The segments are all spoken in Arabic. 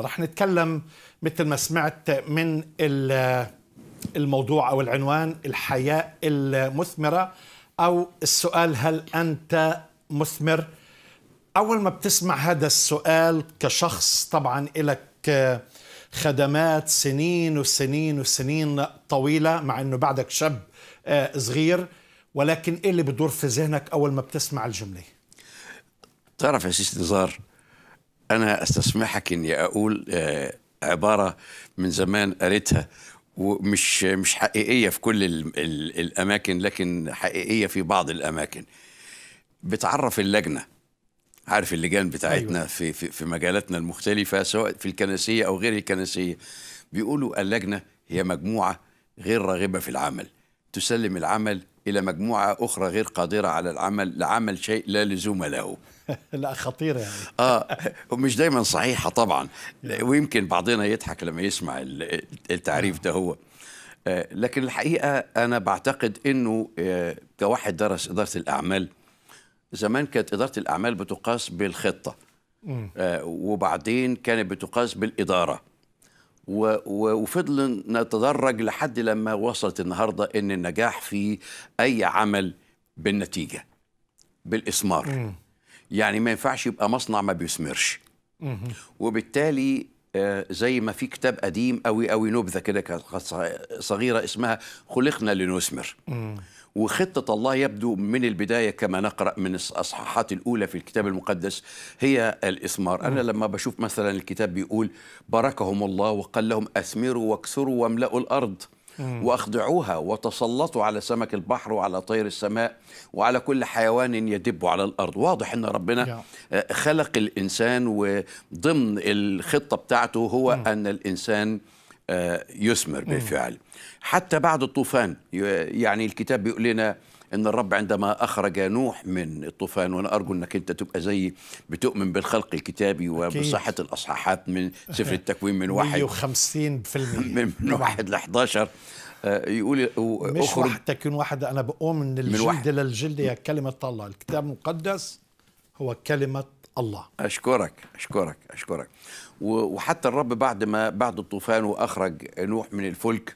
رح نتكلم مثل ما سمعت من الموضوع او العنوان الحياه المثمره او السؤال هل انت مثمر؟ اول ما بتسمع هذا السؤال كشخص طبعا لك خدمات سنين وسنين وسنين طويله مع انه بعدك شاب آه، صغير ولكن ايه اللي بدور في ذهنك اول ما بتسمع الجمله؟ تعرف يا سيدي نزار أنا أستسمحك إني أقول آه، عبارة من زمان قريتها ومش مش حقيقية في كل الـ الـ الأماكن لكن حقيقية في بعض الأماكن بتعرف اللجنة عارف اللجان بتاعتنا أيوة. في, في في مجالاتنا المختلفة سواء في الكنسية أو غير الكنسية بيقولوا اللجنة هي مجموعة غير راغبة في العمل تسلم العمل إلى مجموعة أخرى غير قادرة على العمل لعمل شيء لا لزوم له لا خطيرة يعني آه ومش دايما صحيحة طبعا ويمكن بعضنا يضحك لما يسمع التعريف ده هو آه لكن الحقيقة أنا بعتقد أنه آه كواحد درس إدارة الأعمال زمان كانت إدارة الأعمال بتقاس بالخطة آه وبعدين كانت بتقاس بالإدارة وفضل نتدرج لحد لما وصلت النهارده ان النجاح في اي عمل بالنتيجه بالاثمار يعني ما ينفعش يبقى مصنع ما بيثمرش وبالتالي آه، زي ما في كتاب قديم قوي قوي نبذه كده كانت صغيره اسمها خلقنا لنثمر وخطه الله يبدو من البدايه كما نقرا من الاصحاحات الاولى في الكتاب المقدس هي الاثمار انا لما بشوف مثلا الكتاب بيقول باركهم الله وقال لهم اثمروا واكثروا واملأوا الارض واخضعوها وتسلطوا على سمك البحر وعلى طير السماء وعلى كل حيوان يدب على الارض واضح ان ربنا آه، خلق الانسان وضمن الخطه بتاعته هو ان الانسان آه، يثمر بالفعل حتى بعد الطوفان يعني الكتاب بيقول لنا ان الرب عندما اخرج نوح من الطوفان وانا ارجو انك انت تبقى زي بتؤمن بالخلق الكتابي وبصحه الاصحاحات من سفر التكوين من واحد 150 من, من واحد ل 11 آه، يقول مش واحد تكوين واحد انا بقوم من الجلد للجلد هي كلمه الله الكتاب المقدس هو كلمه الله اشكرك اشكرك اشكرك وحتى الرب بعد ما بعد الطوفان واخرج نوح من الفلك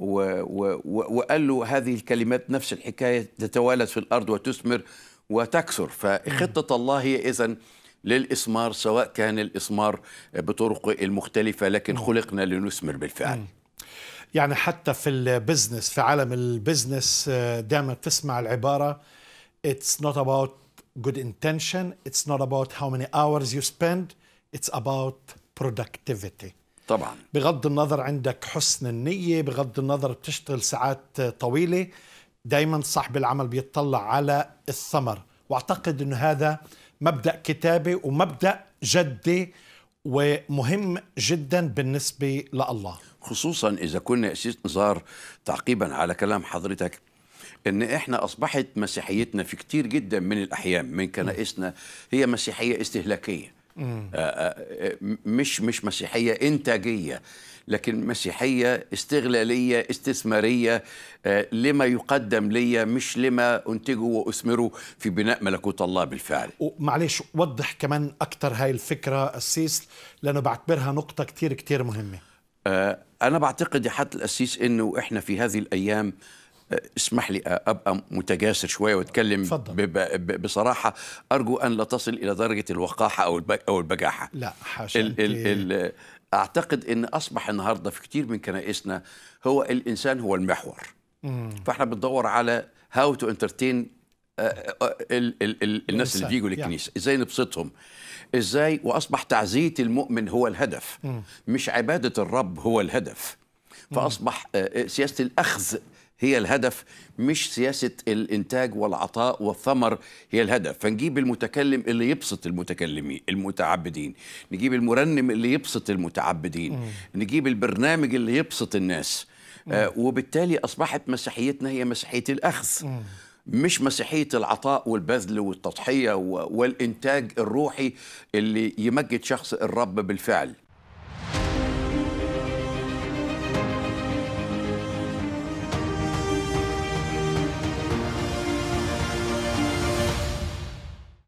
و و وقال له هذه الكلمات نفس الحكاية تتوالد في الأرض وتثمر وتكثر فخطة الله هي إذن للإثمار سواء كان الإثمار بطرق المختلفة لكن خلقنا لنثمر بالفعل يعني حتى في البزنس في عالم البزنس آه، دائما تسمع العبارة It's not about good intention It's not about how many hours you spend It's about productivity طبعا بغض النظر عندك حسن النية بغض النظر بتشتغل ساعات طويلة دايما صاحب العمل بيطلع على الثمر واعتقد انه هذا مبدا كتابه ومبدا جدي ومهم جدا بالنسبه لله خصوصا اذا كنا اسيس نزار تعقيبا على كلام حضرتك ان احنا اصبحت مسيحيتنا في كتير جدا من الاحيان من كنائسنا هي مسيحيه استهلاكيه آه، آه، آه، مش مش مسيحيه انتاجيه لكن مسيحيه استغلاليه استثماريه لما يقدم لي مش لما انتجه واثمره في بناء ملكوت الله بالفعل معلش وضح كمان اكتر هاي الفكره السيس لانه بعتبرها نقطه كتير كتير مهمه انا بعتقد يا حضره القسيس انه احنا في هذه الايام اسمح لي ابقى متجاسر شويه واتكلم بصراحه ارجو ان لا تصل الى درجه الوقاحه او او البجاحه لا حاشا ال ال إيه؟ ال اعتقد ان اصبح النهارده في كتير من كنائسنا هو الانسان هو المحور مم. فاحنا بندور على هاو تو انترتين الناس اللي بيجوا للكنيسه ازاي نبسطهم ازاي واصبح تعزيه المؤمن هو الهدف مم. مش عباده الرب هو الهدف فاصبح آه، آه، سياسه الاخذ هي الهدف مش سياسة الإنتاج والعطاء والثمر هي الهدف فنجيب المتكلم اللي يبسط المتكلمين المتعبدين نجيب المرنم اللي يبسط المتعبدين م. نجيب البرنامج اللي يبسط الناس آه وبالتالي أصبحت مسيحيتنا هي مسيحية الأخذ م. مش مسيحية العطاء والبذل والتضحية والإنتاج الروحي اللي يمجد شخص الرب بالفعل